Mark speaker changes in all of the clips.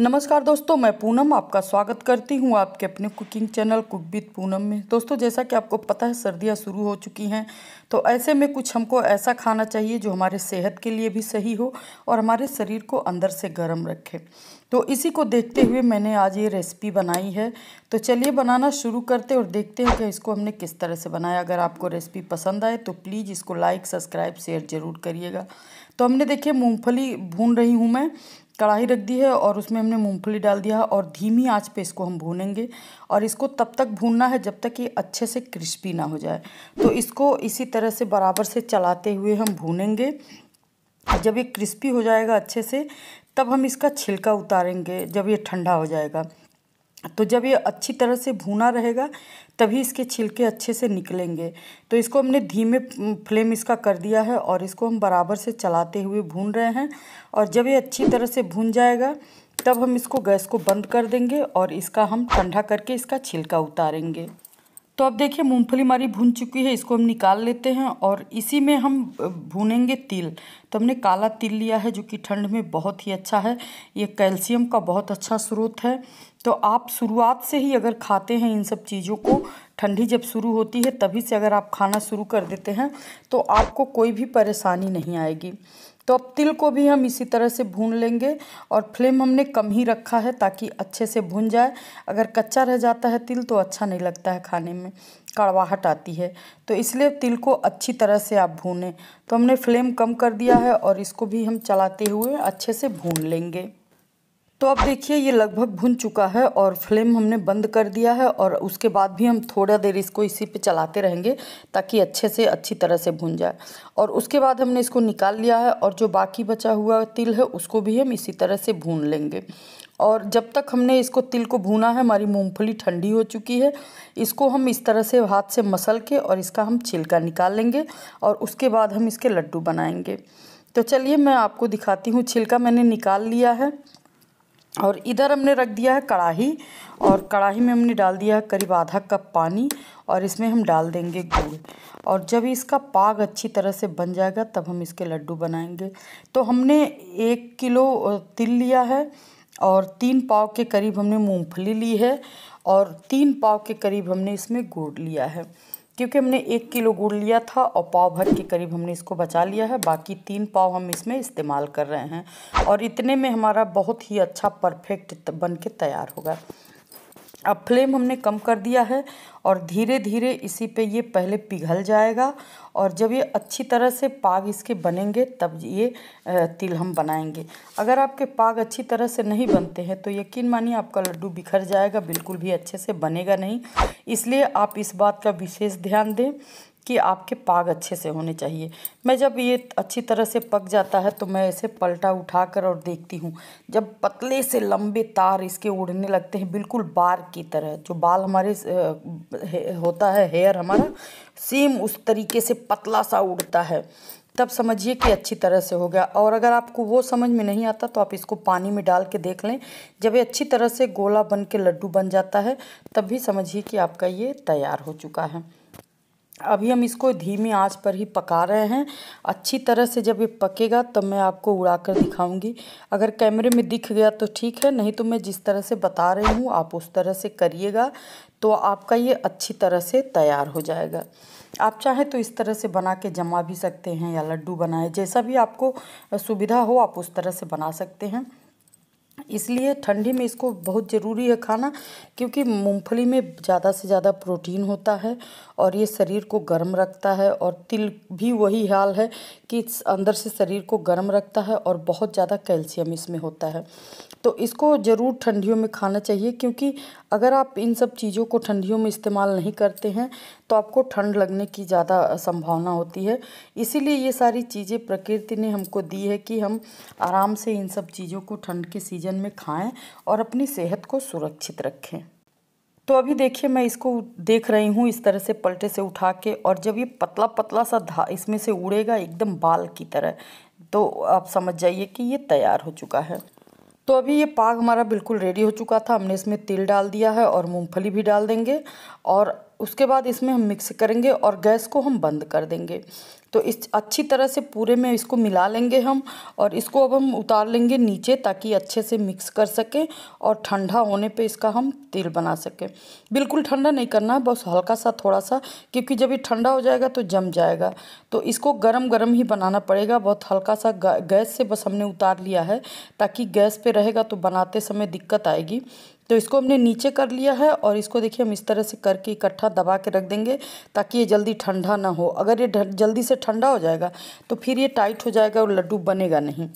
Speaker 1: नमस्कार दोस्तों मैं पूनम आपका स्वागत करती हूँ आपके अपने cooking channel cook with Poonam में दोस्तों जैसा कि आपको पता है सर्दियाँ शुरू हो चुकी हैं तो ऐसे में कुछ हमको ऐसा खाना चाहिए जो हमारे सेहत के लिए भी सही हो और हमारे शरीर को अंदर से गर्म रखे तो इसी को देखते हुए मैंने आज ये रेसिपी बनाई है तो चलिए बनाना शुरू करते और देखते हैं कि इसको हमने किस तरह से बनाया अगर आपको रेसिपी पसंद आए तो प्लीज़ इसको लाइक सब्सक्राइब शेयर ज़रूर करिएगा तो हमने देखिए मूँगफली भून रही हूँ मैं कढ़ाई रख दी है और उसमें हमने मूंगफली डाल दिया है और धीमी आंच पे इसको हम भूनेंगे और इसको तब तक भूनना है जब तक ये अच्छे से क्रिस्पी ना हो जाए तो इसको इसी तरह से बराबर से चलाते हुए हम भूनेंगे जब ये क्रिस्पी हो जाएगा अच्छे से तब हम इसका छिलका उतारेंगे जब ये ठंडा हो जाएगा तो जब ये अच्छी तरह से भुना रहेगा तभी इसके छिलके अच्छे से निकलेंगे तो इसको हमने धीमे फ्लेम इसका कर दिया है और इसको हम बराबर से चलाते हुए भून रहे हैं और जब ये अच्छी तरह से भून जाएगा तब हम इसको गैस को बंद कर देंगे और इसका हम ठंडा करके इसका छिलका उतारेंगे तो अब देखिए मूंगफली हमारी भून चुकी है इसको हम निकाल लेते हैं और इसी में हम भूनेंगे तिल तो हमने काला तिल लिया है जो कि ठंड में बहुत ही अच्छा है ये कैल्शियम का बहुत अच्छा स्रोत है तो आप शुरुआत से ही अगर खाते हैं इन सब चीज़ों को ठंडी जब शुरू होती है तभी से अगर आप खाना शुरू कर देते हैं तो आपको कोई भी परेशानी नहीं आएगी तो अब तिल को भी हम इसी तरह से भून लेंगे और फ्लेम हमने कम ही रखा है ताकि अच्छे से भून जाए अगर कच्चा रह जाता है तिल तो अच्छा नहीं लगता है खाने में कड़वाहट आती है तो इसलिए तिल को अच्छी तरह से आप भूनें तो हमने फ्लेम कम कर दिया है और इसको भी हम चलाते हुए अच्छे से भून लेंगे तो अब देखिए ये लगभग भुन चुका है और फ्लेम हमने बंद कर दिया है और उसके बाद भी हम थोड़ा देर इसको इसी पे चलाते रहेंगे ताकि अच्छे से अच्छी तरह से भुन जाए और उसके बाद हमने इसको निकाल लिया है और जो बाकी बचा हुआ तिल है उसको भी हम इसी तरह से भून लेंगे और जब तक हमने इसको तिल को भूना है हमारी मूँगफली ठंडी हो चुकी है इसको हम इस तरह से हाथ से मसल के और इसका हम छिलका निकाल लेंगे और उसके बाद हम इसके लड्डू बनाएंगे तो चलिए मैं आपको दिखाती हूँ छिलका मैंने निकाल लिया है और इधर हमने रख दिया है कढ़ाही और कढ़ाही में हमने डाल दिया है करीब आधा कप पानी और इसमें हम डाल देंगे गुड़ और जब इसका पाग अच्छी तरह से बन जाएगा तब हम इसके लड्डू बनाएंगे तो हमने एक किलो तिल लिया है और तीन पाव के करीब हमने मूंगफली ली है और तीन पाव के करीब हमने इसमें गुड़ लिया है क्योंकि हमने एक किलो गुड़ लिया था और पाव भर के करीब हमने इसको बचा लिया है बाकी तीन पाव हम इसमें इस्तेमाल कर रहे हैं और इतने में हमारा बहुत ही अच्छा परफेक्ट बन के तैयार होगा अब फ्लेम हमने कम कर दिया है और धीरे धीरे इसी पे ये पहले पिघल जाएगा और जब ये अच्छी तरह से पाग इसके बनेंगे तब ये तिल हम बनाएंगे अगर आपके पाग अच्छी तरह से नहीं बनते हैं तो यकीन मानिए आपका लड्डू बिखर जाएगा बिल्कुल भी अच्छे से बनेगा नहीं इसलिए आप इस बात का विशेष ध्यान दें कि आपके पाग अच्छे से होने चाहिए मैं जब ये अच्छी तरह से पक जाता है तो मैं इसे पलटा उठा कर और देखती हूँ जब पतले से लंबे तार इसके उड़ने लगते हैं बिल्कुल बार की तरह जो बाल हमारे होता है हेयर हमारा सेम उस तरीके से पतला सा उड़ता है तब समझिए कि अच्छी तरह से हो गया और अगर आपको वो समझ में नहीं आता तो आप इसको पानी में डाल के देख लें जब ये अच्छी तरह से गोला बन के लड्डू बन जाता है तब भी समझिए कि आपका ये तैयार हो चुका है अभी हम इसको धीमी आंच पर ही पका रहे हैं अच्छी तरह से जब ये पकेगा तब तो मैं आपको उड़ा कर दिखाऊँगी अगर कैमरे में दिख गया तो ठीक है नहीं तो मैं जिस तरह से बता रही हूँ आप उस तरह से करिएगा तो आपका ये अच्छी तरह से तैयार हो जाएगा आप चाहें तो इस तरह से बना के जमा भी सकते हैं या लड्डू बनाए जैसा भी आपको सुविधा हो आप उस तरह से बना सकते हैं इसलिए ठंडी में इसको बहुत ज़रूरी है खाना क्योंकि मूंगफली में ज़्यादा से ज़्यादा प्रोटीन होता है और ये शरीर को गर्म रखता है और तिल भी वही हाल है कि अंदर से शरीर को गर्म रखता है और बहुत ज़्यादा कैल्शियम इसमें होता है तो इसको ज़रूर ठंडियों में खाना चाहिए क्योंकि अगर आप इन सब चीज़ों को ठंडियों में इस्तेमाल नहीं करते हैं तो आपको ठंड लगने की ज़्यादा संभावना होती है इसीलिए ये सारी चीज़ें प्रकृति ने हमको दी है कि हम आराम से इन सब चीज़ों को ठंड के सीज़न में खाएँ और अपनी सेहत को सुरक्षित रखें तो अभी देखिए मैं इसको देख रही हूँ इस तरह से पलटे से उठा के और जब ये पतला पतला सा धा इसमें से उड़ेगा एकदम बाल की तरह तो आप समझ जाइए कि ये तैयार हो चुका है तो अभी ये पाग हमारा बिल्कुल रेडी हो चुका था हमने इसमें तिल डाल दिया है और मूंगफली भी डाल देंगे और उसके बाद इसमें हम मिक्स करेंगे और गैस को हम बंद कर देंगे तो इस अच्छी तरह से पूरे में इसको मिला लेंगे हम और इसको अब हम उतार लेंगे नीचे ताकि अच्छे से मिक्स कर सकें और ठंडा होने पे इसका हम तेल बना सकें बिल्कुल ठंडा नहीं करना है बस हल्का सा थोड़ा सा क्योंकि जब ये ठंडा हो जाएगा तो जम जाएगा तो इसको गरम गरम ही बनाना पड़ेगा बहुत हल्का सा गैस से बस हमने उतार लिया है ताकि गैस पर रहेगा तो बनाते समय दिक्कत आएगी तो इसको हमने नीचे कर लिया है और इसको देखिए हम इस तरह से करके इकट्ठा दबा के रख देंगे ताकि ये जल्दी ठंडा ना हो अगर ये जल्दी से ठंडा हो जाएगा तो फिर ये टाइट हो जाएगा और लड्डू बनेगा नहीं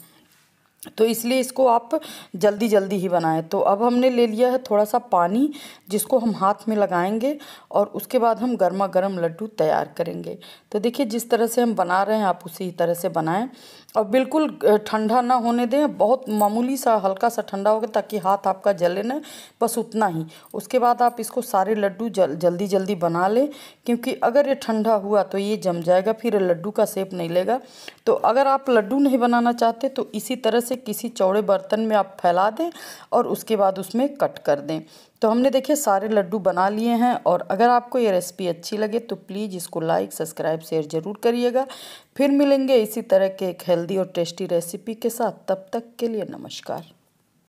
Speaker 1: तो इसलिए इसको आप जल्दी जल्दी ही बनाएं तो अब हमने ले लिया है थोड़ा सा पानी जिसको हम हाथ में लगाएंगे और उसके बाद हम गर्मा गर्म लड्डू तैयार करेंगे तो देखिए जिस तरह से हम बना रहे हैं आप उसी तरह से बनाएं और बिल्कुल ठंडा ना होने दें बहुत मामूली सा हल्का सा ठंडा होगा ताकि हाथ आपका जले ना बस उतना ही उसके बाद आप इसको सारे लड्डू जल जल्दी जल्दी बना लें क्योंकि अगर ये ठंडा हुआ तो ये जम जाएगा फिर लड्डू का सेप नहीं लेगा तो अगर आप लड्डू नहीं बनाना चाहते तो इसी तरह से किसी चौड़े बर्तन में आप फैला दें और उसके बाद उसमें कट कर दें तो हमने देखिए सारे लड्डू बना लिए हैं और अगर आपको ये रेसिपी अच्छी लगे तो प्लीज़ इसको लाइक सब्सक्राइब शेयर ज़रूर करिएगा फिर मिलेंगे इसी तरह के एक हेल्दी और टेस्टी रेसिपी के साथ तब तक के लिए नमस्कार